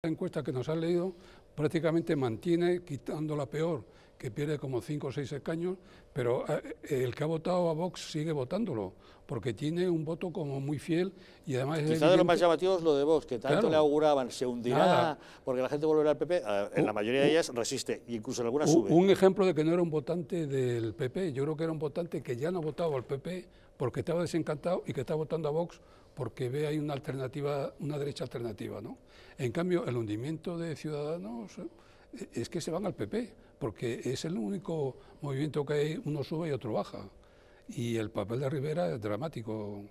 La encuesta que nos han leído prácticamente mantiene, quitando la peor, que pierde como cinco o seis escaños, pero eh, eh, el que ha votado a Vox sigue votándolo, porque tiene un voto como muy fiel y además... Quizá de lo más llamativo es lo de Vox, que tanto le auguraban, se hundirá, porque la gente volverá al PP, en la mayoría de ellas resiste, incluso en algunas sube. Un ejemplo de que no era un votante del PP, yo creo que era un votante que ya no votaba al PP porque estaba desencantado y que está votando a Vox porque ve ahí una alternativa, una derecha alternativa, ¿no? En cambio, el hundimiento de Ciudadanos eh, es que se van al PP, porque es el único movimiento que hay, uno sube y otro baja. Y el papel de Rivera es dramático.